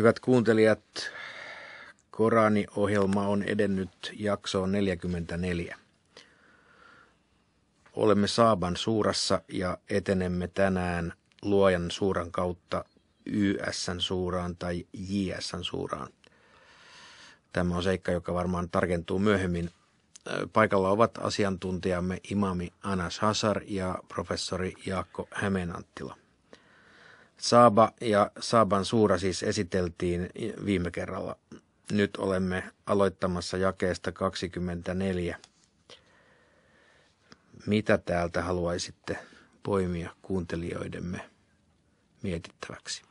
Hyvät kuuntelijat, Korani-ohjelma on edennyt jaksoon 44. Olemme Saaban suurassa ja etenemme tänään luojan suuran kautta YSn suuraan tai JSn suuraan. Tämä on seikka, joka varmaan tarkentuu myöhemmin. Paikalla ovat asiantuntijamme imami Anas Hasar ja professori Jaakko Hämeenanttila. Saaba ja Saaban suura siis esiteltiin viime kerralla. Nyt olemme aloittamassa jakeesta 24. Mitä täältä haluaisitte poimia kuuntelijoidemme mietittäväksi?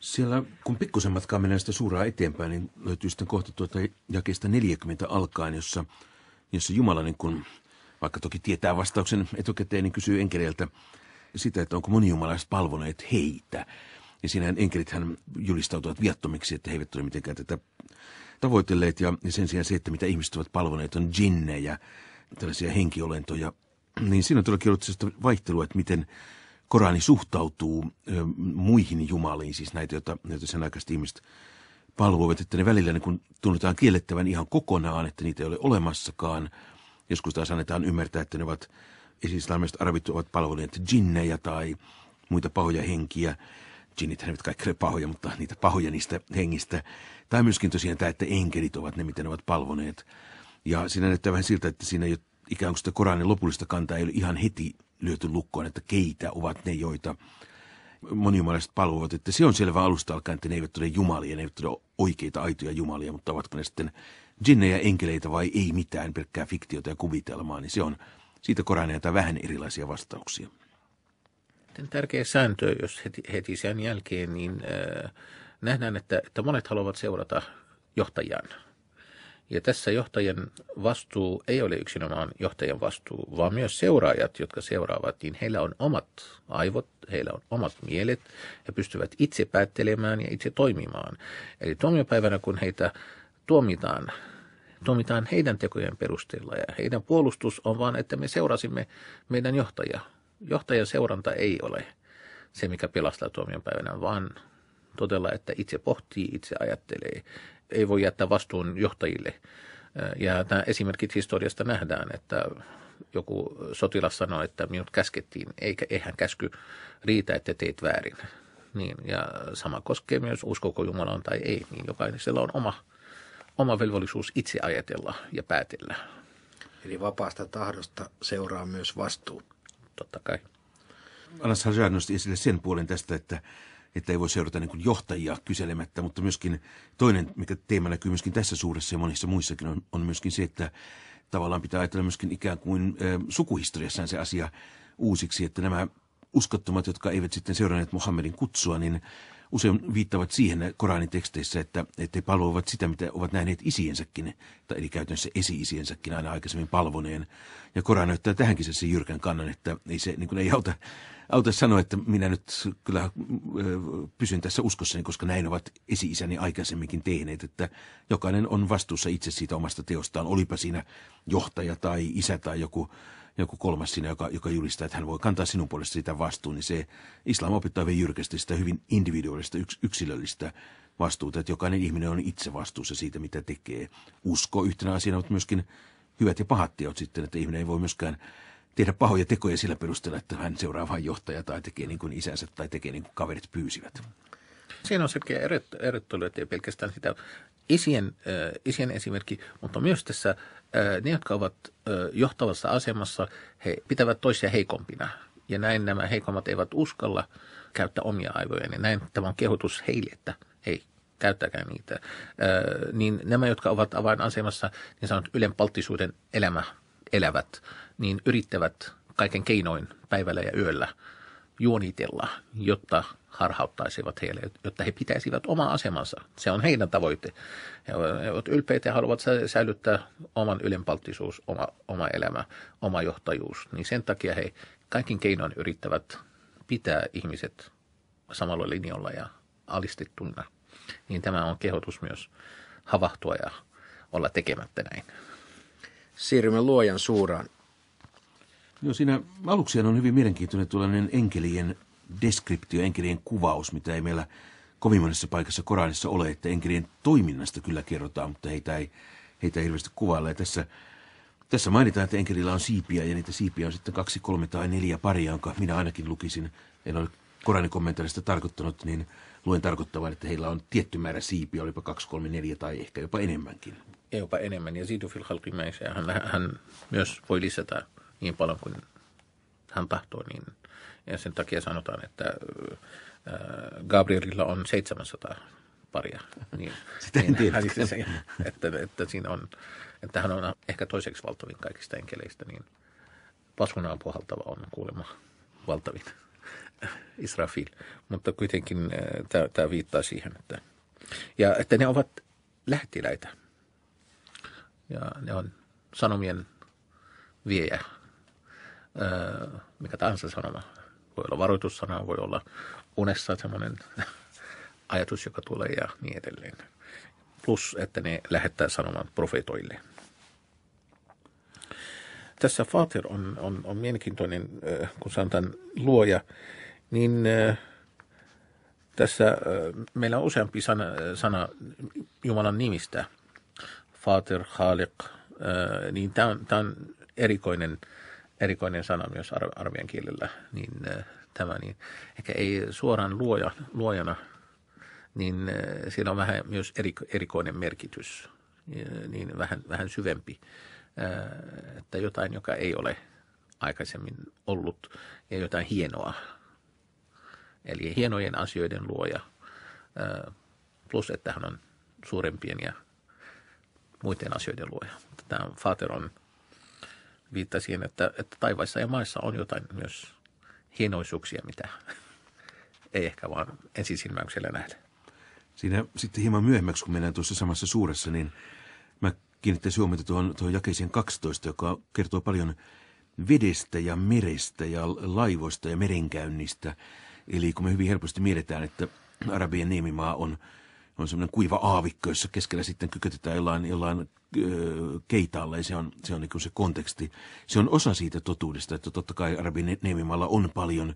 Siellä kun pikkusen matkaa mennään sitä suuraa eteenpäin, niin löytyy sitten kohta tuota jakeesta 40 alkaen, jossa, jossa Jumala, niin kun, vaikka toki tietää vastauksen etukäteen, niin kysyy enkeleiltä, sitä, että onko monijumalaiset palvoneet heitä. Ja siinä enkelithän julistautuvat viattomiksi, että he eivät ole mitenkään tätä tavoitelleet. Ja sen sijaan se, että mitä ihmiset ovat palvoneet, on jinnejä, tällaisia henkiolentoja. Niin siinä on todellakin ollut sellaista vaihtelua, että miten Korani suhtautuu muihin jumaliin, siis näitä, joita, joita sen aikaiset ihmiset palvoivat, että ne välillä niin kun tunnetaan kiellettävän ihan kokonaan, että niitä ei ole olemassakaan. Joskus taas annetaan ymmärtää, että ne ovat esi-islamilaiset arabit ovat palvoneet jinnejä tai muita pahoja henkiä. Jinnit eivät kaikki ole pahoja, mutta niitä pahoja niistä hengistä. Tai myöskin tosiaan tämä, että enkelit ovat ne, miten ne ovat palvoneet. Ja siinä näyttää vähän siltä, että siinä ei ole ikään kuin sitä Koranin lopullista kantaa ei ole ihan heti lyöty lukkoon, että keitä ovat ne, joita monimalaiset palvovat. Että se on selvä alusta alkaen, että ne eivät ole jumalia, ne eivät ole oikeita, aitoja jumalia, mutta ovatko ne sitten jinnejä, enkeleitä vai ei mitään, pelkkää fiktiota ja kuvitelmaa, niin se on siitä koraneita vähän erilaisia vastauksia. Tärkeä sääntö, jos heti, heti sen jälkeen, niin äh, nähdään, että, että monet haluavat seurata johtajan. Ja tässä johtajan vastuu ei ole yksinomaan johtajan vastuu, vaan myös seuraajat, jotka seuraavat, niin heillä on omat aivot, heillä on omat mielet, he pystyvät itse päättelemään ja itse toimimaan. Eli tuomiopäivänä, kun heitä tuomitaan tuomitaan heidän tekojen perusteella. Ja heidän puolustus on vaan, että me seurasimme meidän johtajaa. Johtajan seuranta ei ole se, mikä pelastaa tuomion päivänä, vaan todella, että itse pohtii, itse ajattelee. Ei voi jättää vastuun johtajille. Äh, ja nämä esimerkit historiasta nähdään, että joku sotilas sanoi, että minut käskettiin, eikä eihän käsky riitä, että teet väärin. Niin, ja sama koskee myös uskoko Jumalaan tai ei, niin jokaisella on oma oma velvollisuus itse ajatella ja päätellä. Eli vapaasta tahdosta seuraa myös vastuu. Totta kai. Anas Hajar nosti esille sen puolen tästä, että, että ei voi seurata niin johtajia kyselemättä, mutta myöskin toinen, mikä teema näkyy myöskin tässä suuressa ja monissa muissakin, on, on myöskin se, että tavallaan pitää ajatella myöskin ikään kuin ä, sukuhistoriassaan se asia uusiksi, että nämä uskottomat, jotka eivät sitten seuranneet Mohammedin kutsua, niin usein viittavat siihen Koranin teksteissä, että, että he palvoivat sitä, mitä ovat nähneet isiensäkin, tai eli käytännössä esi-isiensäkin aina aikaisemmin palvoneen. Ja Koran näyttää tähänkin se, se jyrkän kannan, että ei se niin kuin ei auta, auta sanoa, että minä nyt kyllä pysyn tässä uskossani, koska näin ovat esi-isäni aikaisemminkin tehneet, että jokainen on vastuussa itse siitä omasta teostaan, olipa siinä johtaja tai isä tai joku joku kolmas siinä, joka, joka julistaa, että hän voi kantaa sinun puolesta sitä vastuun, niin se islam opettaa hyvin jyrkästi sitä hyvin individuaalista, yks, yksilöllistä vastuuta, että jokainen ihminen on itse vastuussa siitä, mitä tekee. Usko yhtenä asiana, mutta myöskin hyvät ja pahat teot sitten, että ihminen ei voi myöskään tehdä pahoja tekoja sillä perusteella, että hän seuraa vain johtajaa tai tekee niin kuin isänsä tai tekee niin kuin kaverit pyysivät. Siinä on selkeä erottelu, että ei pelkästään sitä isien, isien esimerkki, mutta myös tässä ne, jotka ovat johtavassa asemassa, he pitävät toisia heikompina. Ja näin nämä heikommat eivät uskalla käyttää omia aivoja. niin näin tämä on kehotus heille, että hei, käyttäkää niitä. Niin nämä, jotka ovat avainasemassa, niin sanot ylenpalttisuuden elämä elävät, niin yrittävät kaiken keinoin päivällä ja yöllä – juonitella, jotta harhauttaisivat heille, jotta he pitäisivät oma asemansa. Se on heidän tavoite. He ovat ylpeitä ja haluavat säilyttää oman ylenpalttisuus, oma, oma elämä, oma johtajuus. Niin sen takia he kaikin keinoin yrittävät pitää ihmiset samalla linjalla ja alistettuna. Niin tämä on kehotus myös havahtua ja olla tekemättä näin. Siirrymme luojan suuraan. Joo, siinä aluksi on hyvin mielenkiintoinen tuollainen enkelien deskriptio, enkelien kuvaus, mitä ei meillä kovin monessa paikassa Koranissa ole, että enkelien toiminnasta kyllä kerrotaan, mutta heitä ei, heitä ei hirveästi kuvailla. Ja tässä, tässä mainitaan, että enkelillä on siipiä ja niitä siipiä on sitten kaksi, kolme tai neljä paria, jonka minä ainakin lukisin. En ole Koranin kommentaarista tarkoittanut, niin luen tarkoittavan, että heillä on tietty määrä siipiä, olipa kaksi, kolme, neljä tai ehkä jopa enemmänkin. Jopa enemmän, ja Zidufil hän, hän myös voi lisätä niin paljon kuin hän tahtoo, niin ja sen takia sanotaan, että äh, Gabrielilla on 700 paria. Niin, Sitä en niin, tiedä. että, että, siinä on, että hän on ehkä toiseksi valtavin kaikista enkeleistä, niin pasunaan puhaltava on kuulemma valtavin Israfil. Mutta kuitenkin äh, tämä viittaa siihen, että, ja, että ne ovat lähtiläitä ja ne on sanomien viejä Öö, mikä tahansa sanoma. Voi olla varoitussana, voi olla unessa sellainen ajatus, joka tulee ja niin edelleen. Plus, että ne lähettää sanoman profeetoille. Tässä Fater on, on, on mielenkiintoinen, öö, kun sanotaan luoja, niin öö, tässä meillä on useampi sana, sana Jumalan nimistä. Fater, Khalik, niin tämä on, tämä on erikoinen äh, erikoinen sana myös arvian kielellä, niin äh, tämä, niin ehkä ei suoraan luoja, luojana, niin äh, siinä on vähän myös erikoinen merkitys, niin vähän, vähän syvempi, äh, että jotain, joka ei ole aikaisemmin ollut ja jotain hienoa. Eli hienojen asioiden luoja, plus että hän on suurempien ja muiden asioiden luoja. Tämä Fater on – viittasi siihen, että, että taivaissa ja maissa on jotain myös hienoisuuksia, mitä ei ehkä vaan ensisilmäyksellä nähdä. Siinä sitten hieman myöhemmäksi, kun mennään tuossa samassa suuressa, niin mä kiinnittäisin huomiota tuohon, tuohon jakeeseen 12, joka kertoo paljon vedestä ja merestä ja laivoista ja merenkäynnistä. Eli kun me hyvin helposti mietitään, että Arabian niemimaa on, on semmoinen kuiva aavikko, jossa keskellä sitten kykötetään jollain, jollain keitaalle ja se on, se on niin se konteksti. Se on osa siitä totuudesta, että totta kai Arabin on paljon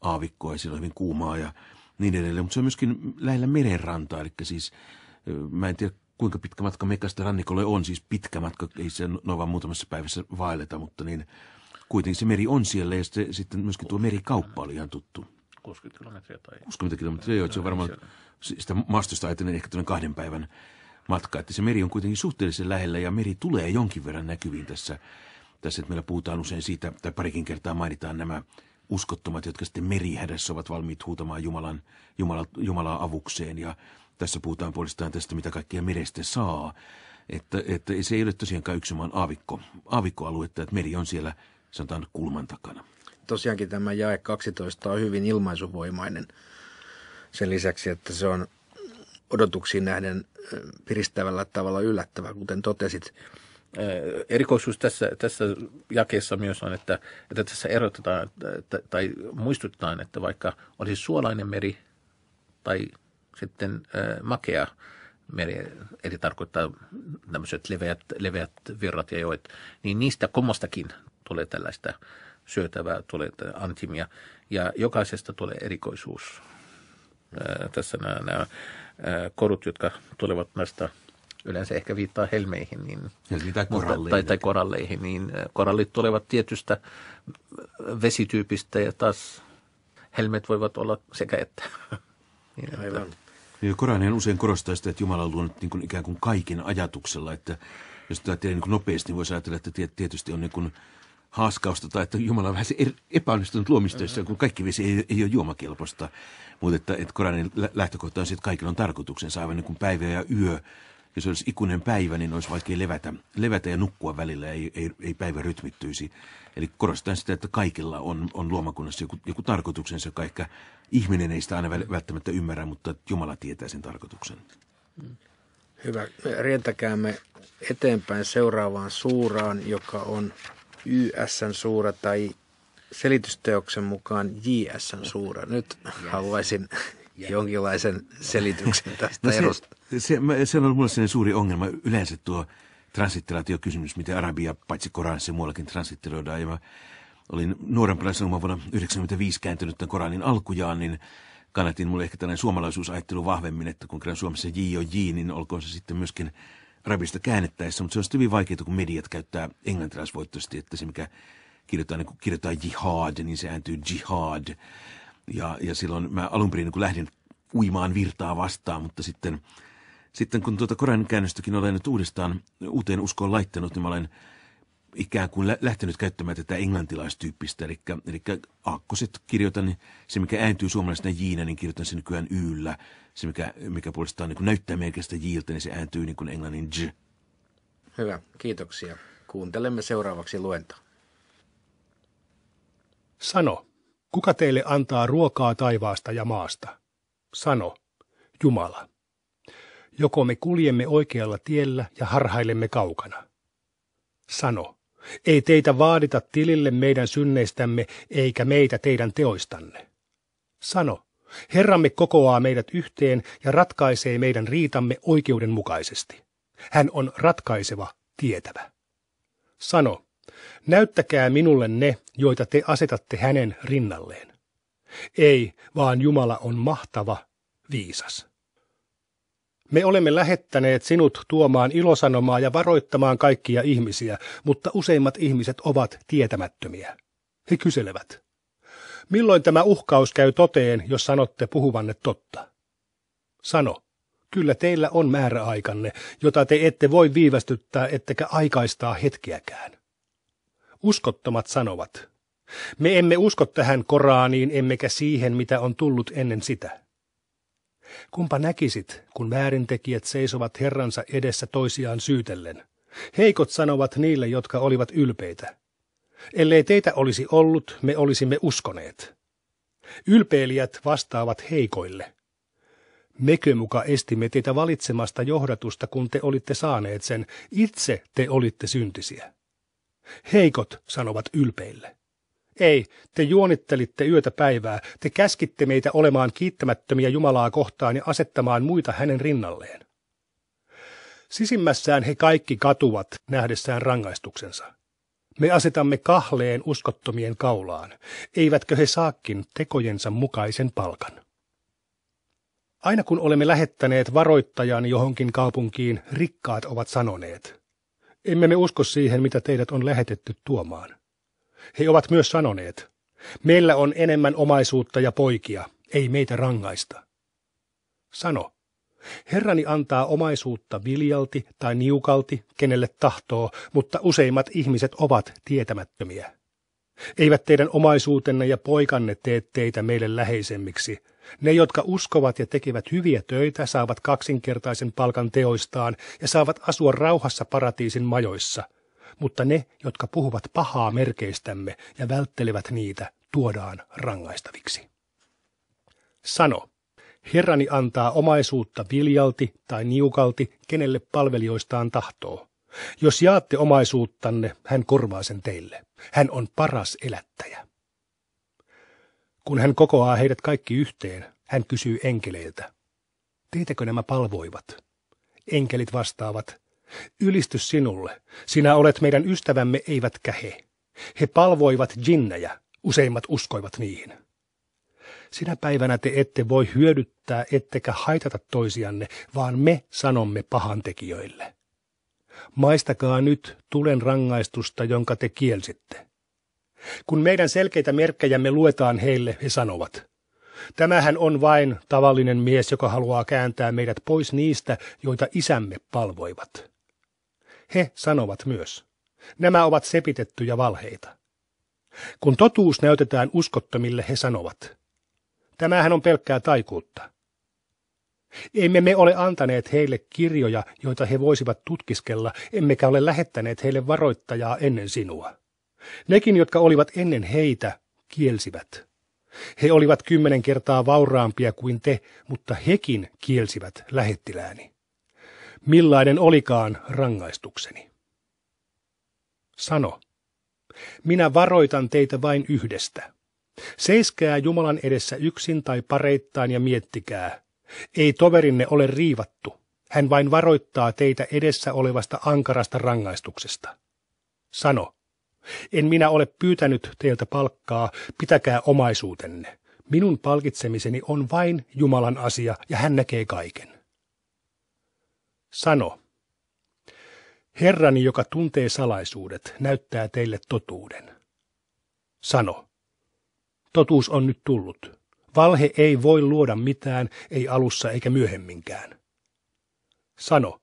aavikkoa ja siellä on hyvin kuumaa ja niin edelleen, mutta se on myöskin lähellä merenrantaa, eli siis mä en tiedä kuinka pitkä matka Mekasta rannikolle on, siis pitkä matka, ei se noin vaan muutamassa päivässä vaelleta, mutta niin kuitenkin se meri on siellä ja sitten, sitten myöskin tuo merikauppa oli ihan tuttu. 60 kilometriä tai... 60 kilometriä, joo, se on varmaan sitä maastosta ajatellen ehkä kahden päivän matka. Että se meri on kuitenkin suhteellisen lähellä ja meri tulee jonkin verran näkyviin tässä. Tässä, että meillä puhutaan usein siitä, tai parikin kertaa mainitaan nämä uskottomat, jotka sitten merihädässä ovat valmiit huutamaan Jumalan, Jumala, Jumalaa avukseen. Ja tässä puhutaan puolestaan tästä, mitä kaikkea merestä saa. Että, että se ei ole tosiaankaan yksi maan aavikko, aavikkoaluetta, että meri on siellä sanotaan kulman takana. Tosiaankin tämä jae 12 on hyvin ilmaisuvoimainen sen lisäksi, että se on odotuksiin nähden piristävällä tavalla yllättävä, kuten totesit. Erikoisuus tässä, tässä jakeessa myös on, että, että tässä erotetaan tai muistutetaan, että vaikka olisi suolainen meri tai sitten makea meri, eli tarkoittaa tämmöiset leveät, leveät virrat ja joet, niin niistä kummastakin tulee tällaista syötävää, tulee antimia ja jokaisesta tulee erikoisuus. Tässä nämä, nämä korut, jotka tulevat näistä yleensä ehkä viittaa helmeihin. Niin, Helmi tai koralleihin. Tai, tai koralleihin, niin korallit tulevat tietystä vesityypistä ja taas helmet voivat olla sekä että. niin, Aivan. Että. Koranihan usein korostaa sitä, että Jumala on luonut niin kuin ikään kuin kaiken ajatuksella, että jos tätä niin nopeasti, niin voisi ajatella, että tietysti on niin kuin haaskausta tai että Jumala on vähän er-, epäonnistunut luomistöissä, kun kaikki vesi ei, ei ole juomakelpoista. Mutta että, että Koranin lähtökohta on se, että kaikilla on tarkoituksensa aivan niin kuin päivä ja yö. Jos olisi ikuinen päivä, niin olisi vaikea levätä, levätä ja nukkua välillä, ei, ei, ei päivä rytmittyisi. Eli korostan sitä, että kaikilla on, on luomakunnassa joku, joku tarkoituksensa, joka ehkä ihminen ei sitä aina välttämättä ymmärrä, mutta Jumala tietää sen tarkoituksen. Hyvä. Rientäkäämme eteenpäin seuraavaan suuraan, joka on YSn suura tai selitysteoksen mukaan JSn suura. Nyt yes. haluaisin yes. jonkinlaisen selityksen no tästä no se, erosta. Se, se, se on mulle sellainen suuri ongelma. Yleensä tuo transittilaatiokysymys, miten Arabia, paitsi Koranissa ja muuallakin transittiloidaan. Ja mä olin nuorempana vuonna 1995 kääntynyt tämän Koranin alkujaan, niin kannatin mulle ehkä tällainen suomalaisuusajattelu vahvemmin, että kun kerran Suomessa J on J, niin olkoon se sitten myöskin rabista käännettäessä, mutta se on hyvin vaikeaa, kun mediat käyttää englantilaisvoittoisesti, että se mikä kirjoittaa, niin kirjoittaa jihad, niin se ääntyy jihad. Ja, ja silloin mä alun perin niin lähdin uimaan virtaa vastaan, mutta sitten, sitten kun tuota Koranin käännöstäkin olen nyt uudestaan uuteen uskoon laittanut, niin mä olen – ikään kuin lähtenyt käyttämään tätä englantilaistyyppistä, eli, eli aakkoset kirjoitan, niin se mikä ääntyy suomalaisena jiinä, niin kirjoitan sen nykyään yllä. Se mikä, mikä puolestaan niin näyttää merkistä jiltä, niin se ääntyy niin kuin englannin j. Hyvä, kiitoksia. Kuuntelemme seuraavaksi luentoa. Sano, kuka teille antaa ruokaa taivaasta ja maasta? Sano, Jumala. Joko me kuljemme oikealla tiellä ja harhailemme kaukana? Sano, ei teitä vaadita tilille meidän synneistämme, eikä meitä teidän teoistanne. Sano, Herramme kokoaa meidät yhteen ja ratkaisee meidän riitamme oikeudenmukaisesti. Hän on ratkaiseva, tietävä. Sano, näyttäkää minulle ne, joita te asetatte hänen rinnalleen. Ei, vaan Jumala on mahtava, viisas. Me olemme lähettäneet sinut tuomaan ilosanomaa ja varoittamaan kaikkia ihmisiä, mutta useimmat ihmiset ovat tietämättömiä. He kyselevät. Milloin tämä uhkaus käy toteen, jos sanotte puhuvanne totta? Sano, kyllä teillä on määräaikanne, jota te ette voi viivästyttää ettekä aikaistaa hetkeäkään. Uskottomat sanovat. Me emme usko tähän Koraaniin emmekä siihen, mitä on tullut ennen sitä. Kumpa näkisit, kun väärintekijät seisovat Herransa edessä toisiaan syytellen? Heikot sanovat niille, jotka olivat ylpeitä. Ellei teitä olisi ollut, me olisimme uskoneet. Ylpeilijät vastaavat heikoille. Mekö muka estimme teitä valitsemasta johdatusta, kun te olitte saaneet sen, itse te olitte syntisiä. Heikot sanovat ylpeille. Ei, te juonittelitte yötä päivää, te käskitte meitä olemaan kiittämättömiä Jumalaa kohtaan ja asettamaan muita hänen rinnalleen. Sisimmässään he kaikki katuvat nähdessään rangaistuksensa. Me asetamme kahleen uskottomien kaulaan, eivätkö he saakin tekojensa mukaisen palkan. Aina kun olemme lähettäneet varoittajan johonkin kaupunkiin, rikkaat ovat sanoneet, emme me usko siihen, mitä teidät on lähetetty tuomaan. He ovat myös sanoneet, meillä on enemmän omaisuutta ja poikia, ei meitä rangaista. Sano, Herrani antaa omaisuutta viljalti tai niukalti, kenelle tahtoo, mutta useimmat ihmiset ovat tietämättömiä. Eivät teidän omaisuutenne ja poikanne tee teitä meille läheisemmiksi. Ne, jotka uskovat ja tekevät hyviä töitä, saavat kaksinkertaisen palkan teoistaan ja saavat asua rauhassa paratiisin majoissa – mutta ne, jotka puhuvat pahaa merkeistämme ja välttelevät niitä, tuodaan rangaistaviksi. Sano, Herrani antaa omaisuutta viljalti tai niukalti, kenelle palvelijoistaan tahtoo. Jos jaatte omaisuuttanne, hän korvaa sen teille. Hän on paras elättäjä. Kun hän kokoaa heidät kaikki yhteen, hän kysyy enkeleiltä. Teitäkö nämä palvoivat? Enkelit vastaavat, Ylistys sinulle, sinä olet meidän ystävämme eivätkä he. He palvoivat jinnejä, useimmat uskoivat niihin. Sinä päivänä te ette voi hyödyttää ettekä haitata toisianne, vaan me sanomme pahantekijöille. Maistakaa nyt tulen rangaistusta, jonka te kielsitte. Kun meidän selkeitä merkkejämme luetaan heille, he sanovat, tämähän on vain tavallinen mies, joka haluaa kääntää meidät pois niistä, joita isämme palvoivat he sanovat myös. Nämä ovat sepitettyjä valheita. Kun totuus näytetään uskottomille, he sanovat. Tämähän on pelkkää taikuutta. Emme me ole antaneet heille kirjoja, joita he voisivat tutkiskella, emmekä ole lähettäneet heille varoittajaa ennen sinua. Nekin, jotka olivat ennen heitä, kielsivät. He olivat kymmenen kertaa vauraampia kuin te, mutta hekin kielsivät lähettilääni millainen olikaan rangaistukseni. Sano, minä varoitan teitä vain yhdestä. Seiskää Jumalan edessä yksin tai pareittain ja miettikää. Ei toverinne ole riivattu. Hän vain varoittaa teitä edessä olevasta ankarasta rangaistuksesta. Sano, en minä ole pyytänyt teiltä palkkaa, pitäkää omaisuutenne. Minun palkitsemiseni on vain Jumalan asia ja hän näkee kaiken. Sano, Herrani, joka tuntee salaisuudet, näyttää teille totuuden. Sano, totuus on nyt tullut. Valhe ei voi luoda mitään, ei alussa eikä myöhemminkään. Sano,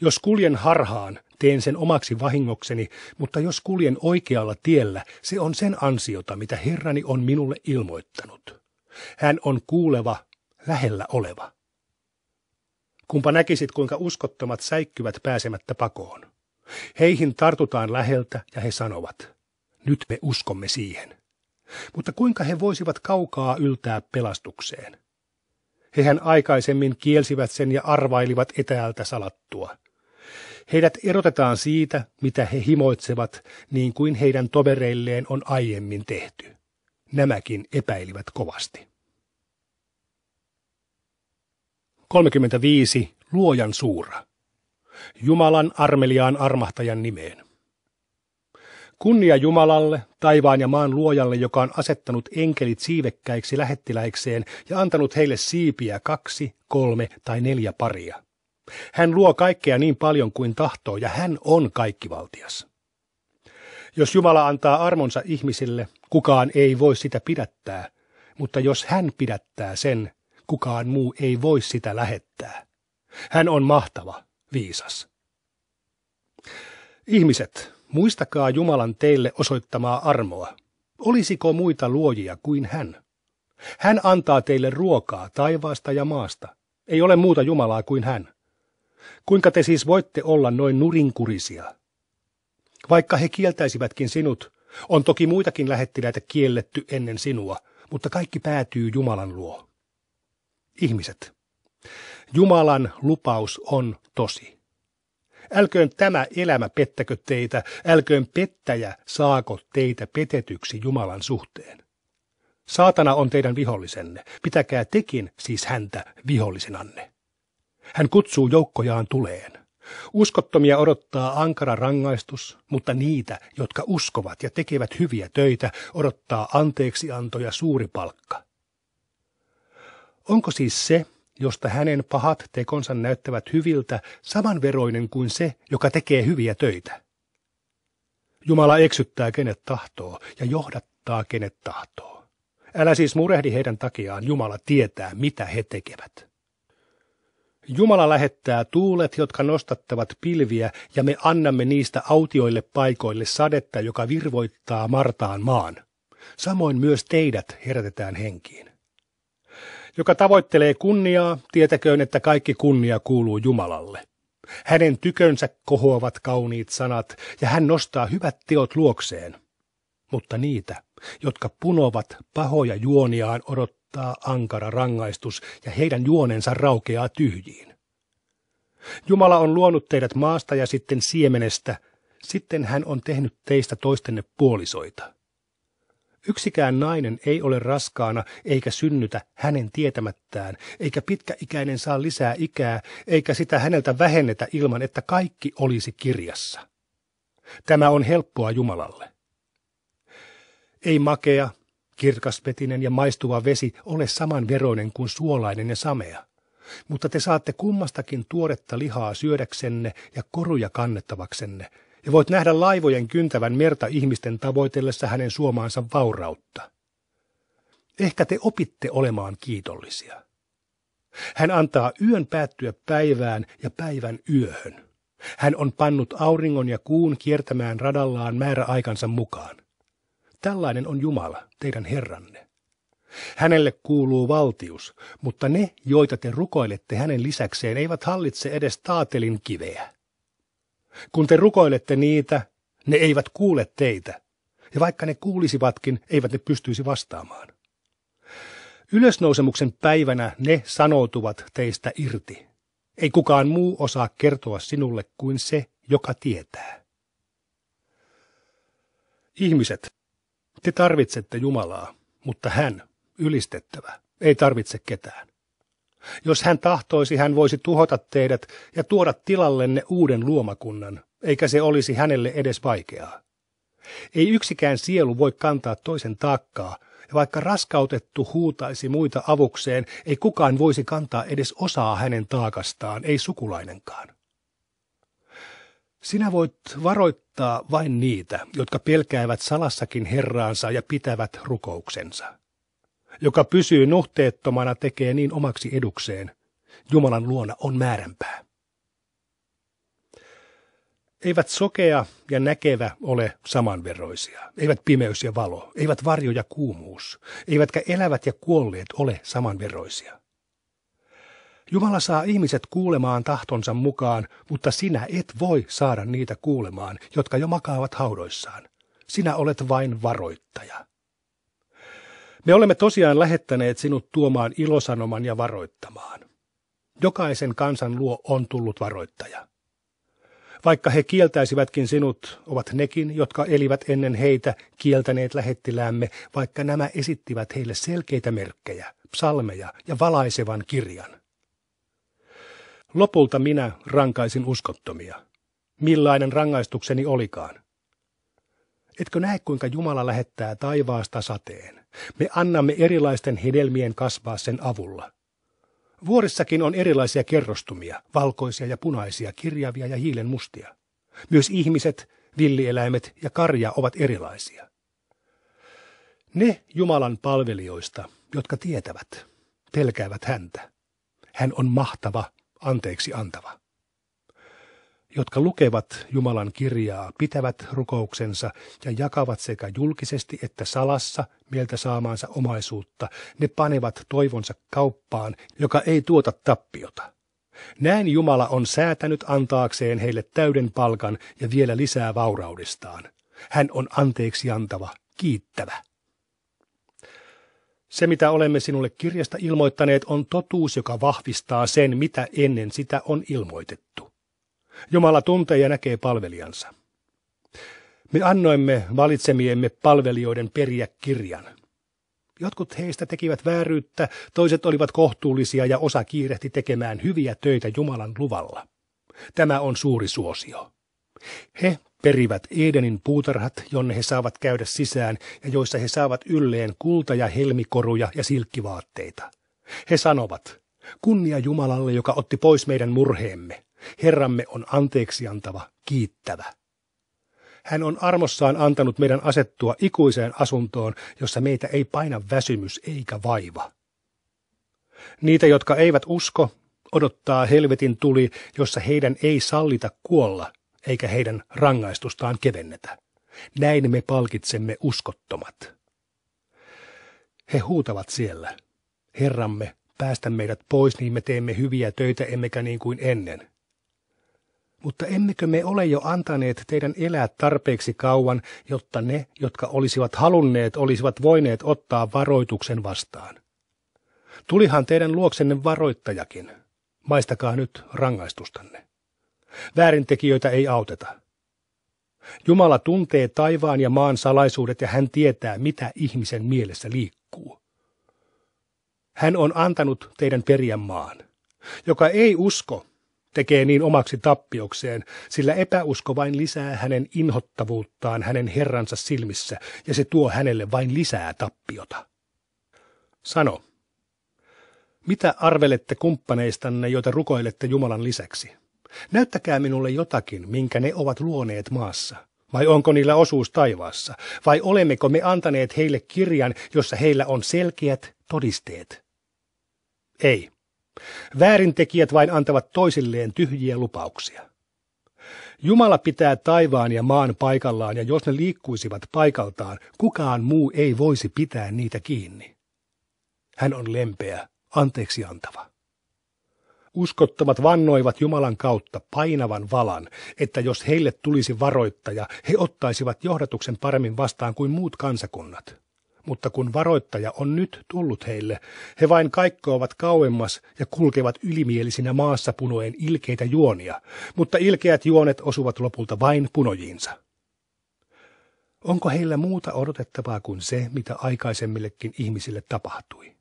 jos kuljen harhaan, teen sen omaksi vahingokseni, mutta jos kuljen oikealla tiellä, se on sen ansiota, mitä Herrani on minulle ilmoittanut. Hän on kuuleva, lähellä oleva. Kumpa näkisit, kuinka uskottomat säikkyvät pääsemättä pakoon. Heihin tartutaan läheltä ja he sanovat, nyt me uskomme siihen. Mutta kuinka he voisivat kaukaa yltää pelastukseen? Hehän aikaisemmin kielsivät sen ja arvailivat etäältä salattua. Heidät erotetaan siitä, mitä he himoitsevat, niin kuin heidän tovereilleen on aiemmin tehty. Nämäkin epäilivät kovasti. 35. Luojan suura. Jumalan armeliaan armahtajan nimeen. Kunnia Jumalalle, taivaan ja maan luojalle, joka on asettanut enkelit siivekkäiksi lähettiläikseen ja antanut heille siipiä kaksi, kolme tai neljä paria. Hän luo kaikkea niin paljon kuin tahtoo ja hän on kaikkivaltias. Jos Jumala antaa armonsa ihmisille, kukaan ei voi sitä pidättää, mutta jos hän pidättää sen, Kukaan muu ei voi sitä lähettää. Hän on mahtava, viisas. Ihmiset, muistakaa Jumalan teille osoittamaa armoa. Olisiko muita luojia kuin hän? Hän antaa teille ruokaa taivaasta ja maasta. Ei ole muuta Jumalaa kuin hän. Kuinka te siis voitte olla noin nurinkurisia? Vaikka he kieltäisivätkin sinut, on toki muitakin lähettiläitä kielletty ennen sinua, mutta kaikki päätyy Jumalan luo ihmiset. Jumalan lupaus on tosi. Älköön tämä elämä pettäkö teitä, älköön pettäjä saako teitä petetyksi Jumalan suhteen. Saatana on teidän vihollisenne, pitäkää tekin siis häntä vihollisenanne. Hän kutsuu joukkojaan tuleen. Uskottomia odottaa ankara rangaistus, mutta niitä, jotka uskovat ja tekevät hyviä töitä, odottaa anteeksianto ja suuri palkka. Onko siis se, josta hänen pahat tekonsa näyttävät hyviltä, samanveroinen kuin se, joka tekee hyviä töitä? Jumala eksyttää kenet tahtoo ja johdattaa kenet tahtoo. Älä siis murehdi heidän takiaan, Jumala tietää, mitä he tekevät. Jumala lähettää tuulet, jotka nostattavat pilviä, ja me annamme niistä autioille paikoille sadetta, joka virvoittaa Martaan maan. Samoin myös teidät herätetään henkiin. Joka tavoittelee kunniaa, tietäköön, että kaikki kunnia kuuluu Jumalalle. Hänen tykönsä kohoavat kauniit sanat, ja hän nostaa hyvät teot luokseen. Mutta niitä, jotka punovat pahoja juoniaan, odottaa ankara rangaistus, ja heidän juonensa raukeaa tyhjiin. Jumala on luonut teidät maasta ja sitten siemenestä, sitten hän on tehnyt teistä toistenne puolisoita. Yksikään nainen ei ole raskaana eikä synnytä hänen tietämättään, eikä pitkäikäinen saa lisää ikää, eikä sitä häneltä vähennetä ilman, että kaikki olisi kirjassa. Tämä on helppoa Jumalalle. Ei makea, kirkaspetinen ja maistuva vesi ole samanveroinen kuin suolainen ja samea, mutta te saatte kummastakin tuoretta lihaa syödäksenne ja koruja kannettavaksenne, ja voit nähdä laivojen kyntävän merta ihmisten tavoitellessa hänen suomaansa vaurautta. Ehkä te opitte olemaan kiitollisia. Hän antaa yön päättyä päivään ja päivän yöhön. Hän on pannut auringon ja kuun kiertämään radallaan määräaikansa mukaan. Tällainen on Jumala, teidän Herranne. Hänelle kuuluu valtius, mutta ne, joita te rukoilette hänen lisäkseen, eivät hallitse edes taatelin kiveä. Kun te rukoilette niitä, ne eivät kuule teitä. Ja vaikka ne kuulisivatkin, eivät ne pystyisi vastaamaan. Ylösnousemuksen päivänä ne sanoutuvat teistä irti. Ei kukaan muu osaa kertoa sinulle kuin se, joka tietää. Ihmiset, te tarvitsette Jumalaa, mutta hän, ylistettävä, ei tarvitse ketään. Jos hän tahtoisi, hän voisi tuhota teidät ja tuoda tilallenne uuden luomakunnan, eikä se olisi hänelle edes vaikeaa. Ei yksikään sielu voi kantaa toisen taakkaa, ja vaikka raskautettu huutaisi muita avukseen, ei kukaan voisi kantaa edes osaa hänen taakastaan, ei sukulainenkaan. Sinä voit varoittaa vain niitä, jotka pelkäävät salassakin Herraansa ja pitävät rukouksensa joka pysyy nuhteettomana, tekee niin omaksi edukseen. Jumalan luona on määränpää. Eivät sokea ja näkevä ole samanveroisia, eivät pimeys ja valo, eivät varjo ja kuumuus, eivätkä elävät ja kuolleet ole samanveroisia. Jumala saa ihmiset kuulemaan tahtonsa mukaan, mutta sinä et voi saada niitä kuulemaan, jotka jo makaavat haudoissaan. Sinä olet vain varoittaja. Me olemme tosiaan lähettäneet sinut tuomaan ilosanoman ja varoittamaan. Jokaisen kansan luo on tullut varoittaja. Vaikka he kieltäisivätkin sinut, ovat nekin, jotka elivät ennen heitä, kieltäneet lähettiläämme, vaikka nämä esittivät heille selkeitä merkkejä, psalmeja ja valaisevan kirjan. Lopulta minä rankaisin uskottomia. Millainen rangaistukseni olikaan? Etkö näe, kuinka Jumala lähettää taivaasta sateen? Me annamme erilaisten hedelmien kasvaa sen avulla. Vuorissakin on erilaisia kerrostumia, valkoisia ja punaisia, kirjavia ja hiilenmustia. Myös ihmiset, villieläimet ja karja ovat erilaisia. Ne Jumalan palvelijoista, jotka tietävät, pelkäävät häntä. Hän on mahtava, anteeksi antava jotka lukevat Jumalan kirjaa, pitävät rukouksensa ja jakavat sekä julkisesti että salassa mieltä saamaansa omaisuutta, ne panevat toivonsa kauppaan, joka ei tuota tappiota. Näin Jumala on säätänyt antaakseen heille täyden palkan ja vielä lisää vauraudestaan. Hän on anteeksi antava, kiittävä. Se, mitä olemme sinulle kirjasta ilmoittaneet, on totuus, joka vahvistaa sen, mitä ennen sitä on ilmoitettu. Jumala tuntee ja näkee palvelijansa. Me annoimme valitsemiemme palvelijoiden periä kirjan. Jotkut heistä tekivät vääryyttä, toiset olivat kohtuullisia ja osa kiirehti tekemään hyviä töitä Jumalan luvalla. Tämä on suuri suosio. He perivät Edenin puutarhat, jonne he saavat käydä sisään ja joissa he saavat ylleen kulta- ja helmikoruja ja silkkivaatteita. He sanovat, kunnia Jumalalle, joka otti pois meidän murheemme. Herramme on anteeksiantava, kiittävä. Hän on armossaan antanut meidän asettua ikuiseen asuntoon, jossa meitä ei paina väsymys eikä vaiva. Niitä, jotka eivät usko, odottaa helvetin tuli, jossa heidän ei sallita kuolla, eikä heidän rangaistustaan kevennetä. Näin me palkitsemme uskottomat. He huutavat siellä. Herramme, päästä meidät pois, niin me teemme hyviä töitä emmekä niin kuin ennen. Mutta emmekö me ole jo antaneet teidän elää tarpeeksi kauan, jotta ne, jotka olisivat halunneet, olisivat voineet ottaa varoituksen vastaan? Tulihan teidän luoksenne varoittajakin. Maistakaa nyt rangaistustanne. Väärintekijöitä ei auteta. Jumala tuntee taivaan ja maan salaisuudet ja hän tietää, mitä ihmisen mielessä liikkuu. Hän on antanut teidän perjän maan. Joka ei usko, tekee niin omaksi tappiokseen, sillä epäusko vain lisää hänen inhottavuuttaan hänen herransa silmissä, ja se tuo hänelle vain lisää tappiota. Sano, mitä arvelette kumppaneistanne, joita rukoilette Jumalan lisäksi? Näyttäkää minulle jotakin, minkä ne ovat luoneet maassa. Vai onko niillä osuus taivaassa? Vai olemmeko me antaneet heille kirjan, jossa heillä on selkeät todisteet? Ei. Väärintekijät vain antavat toisilleen tyhjiä lupauksia. Jumala pitää taivaan ja maan paikallaan, ja jos ne liikkuisivat paikaltaan, kukaan muu ei voisi pitää niitä kiinni. Hän on lempeä, anteeksi antava. Uskottomat vannoivat Jumalan kautta painavan valan, että jos heille tulisi varoittaja, he ottaisivat johdatuksen paremmin vastaan kuin muut kansakunnat mutta kun varoittaja on nyt tullut heille, he vain kaikkoavat kauemmas ja kulkevat ylimielisinä maassa punoen ilkeitä juonia, mutta ilkeät juonet osuvat lopulta vain punojiinsa. Onko heillä muuta odotettavaa kuin se, mitä aikaisemmillekin ihmisille tapahtui?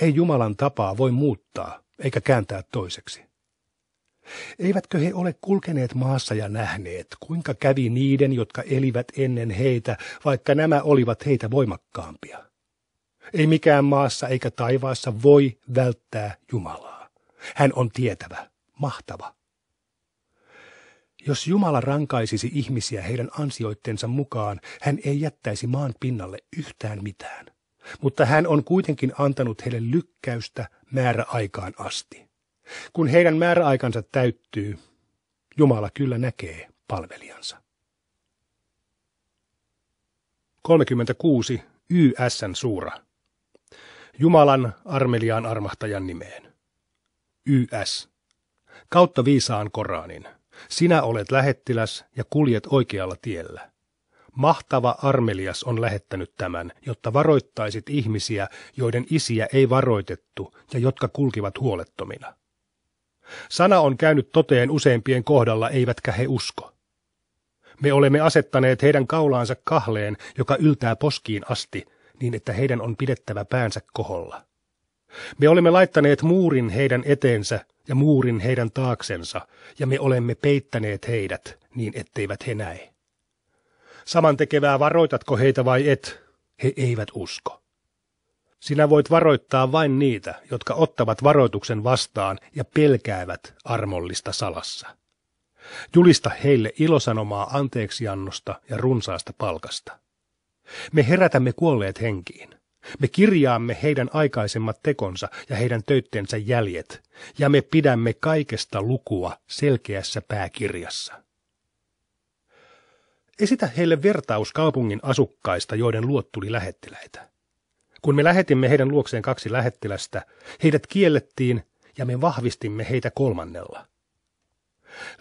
Ei Jumalan tapaa voi muuttaa eikä kääntää toiseksi. Eivätkö he ole kulkeneet maassa ja nähneet, kuinka kävi niiden, jotka elivät ennen heitä, vaikka nämä olivat heitä voimakkaampia? Ei mikään maassa eikä taivaassa voi välttää Jumalaa. Hän on tietävä, mahtava. Jos Jumala rankaisisi ihmisiä heidän ansioittensa mukaan, hän ei jättäisi maan pinnalle yhtään mitään. Mutta hän on kuitenkin antanut heille lykkäystä määräaikaan asti. Kun heidän määräaikansa täyttyy, Jumala kyllä näkee palvelijansa. 36. YSN suura. Jumalan armeliaan armahtajan nimeen. YS. Kautta viisaan Koranin. Sinä olet lähettiläs ja kuljet oikealla tiellä. Mahtava armelias on lähettänyt tämän, jotta varoittaisit ihmisiä, joiden isiä ei varoitettu ja jotka kulkivat huolettomina. Sana on käynyt toteen useimpien kohdalla, eivätkä he usko. Me olemme asettaneet heidän kaulaansa kahleen, joka yltää poskiin asti, niin että heidän on pidettävä päänsä koholla. Me olemme laittaneet muurin heidän eteensä ja muurin heidän taaksensa, ja me olemme peittäneet heidät, niin etteivät he näe. Samantekevää varoitatko heitä vai et, he eivät usko. Sinä voit varoittaa vain niitä, jotka ottavat varoituksen vastaan ja pelkäävät armollista salassa. Julista heille ilosanomaa anteeksiannosta ja runsaasta palkasta. Me herätämme kuolleet henkiin. Me kirjaamme heidän aikaisemmat tekonsa ja heidän töittensä jäljet, ja me pidämme kaikesta lukua selkeässä pääkirjassa. Esitä heille vertaus kaupungin asukkaista, joiden luot tuli lähettiläitä. Kun me lähetimme heidän luokseen kaksi lähettilästä, heidät kiellettiin ja me vahvistimme heitä kolmannella.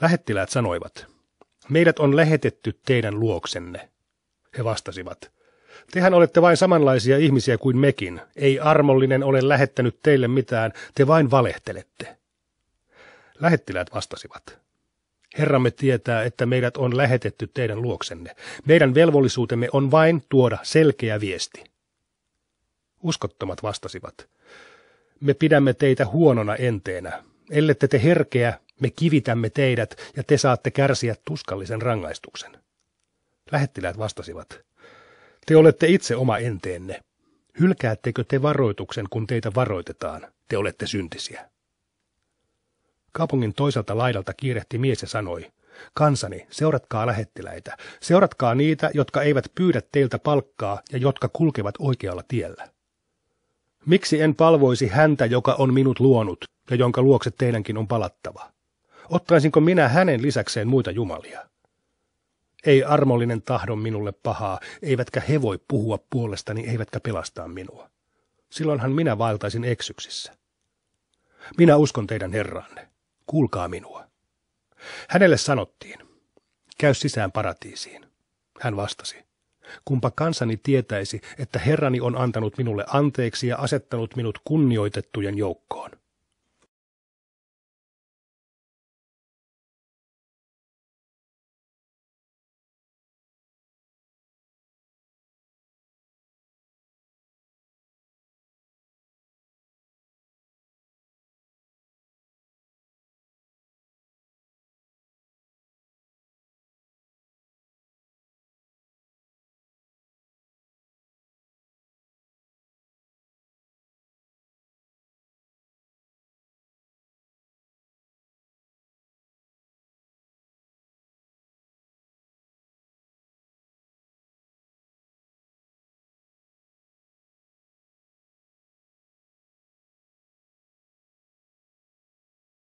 Lähettiläät sanoivat, meidät on lähetetty teidän luoksenne. He vastasivat, tehän olette vain samanlaisia ihmisiä kuin mekin, ei armollinen ole lähettänyt teille mitään, te vain valehtelette. Lähettiläät vastasivat, Herramme tietää, että meidät on lähetetty teidän luoksenne. Meidän velvollisuutemme on vain tuoda selkeä viesti. Uskottomat vastasivat, me pidämme teitä huonona enteenä. Ellette te herkeä, me kivitämme teidät ja te saatte kärsiä tuskallisen rangaistuksen. Lähettiläät vastasivat, te olette itse oma enteenne. Hylkäättekö te varoituksen, kun teitä varoitetaan? Te olette syntisiä. Kaupungin toiselta laidalta kiirehti mies ja sanoi, Kansani, seuratkaa lähettiläitä, seuratkaa niitä, jotka eivät pyydä teiltä palkkaa ja jotka kulkevat oikealla tiellä. Miksi en palvoisi häntä, joka on minut luonut ja jonka luokse teidänkin on palattava? Ottaisinko minä hänen lisäkseen muita jumalia? Ei armollinen tahdon minulle pahaa, eivätkä he voi puhua puolestani, eivätkä pelastaa minua. Silloinhan minä vaeltaisin eksyksissä. Minä uskon teidän herranne. Kuulkaa minua. Hänelle sanottiin, käy sisään paratiisiin. Hän vastasi, Kumpa kansani tietäisi, että Herrani on antanut minulle anteeksi ja asettanut minut kunnioitettujen joukkoon.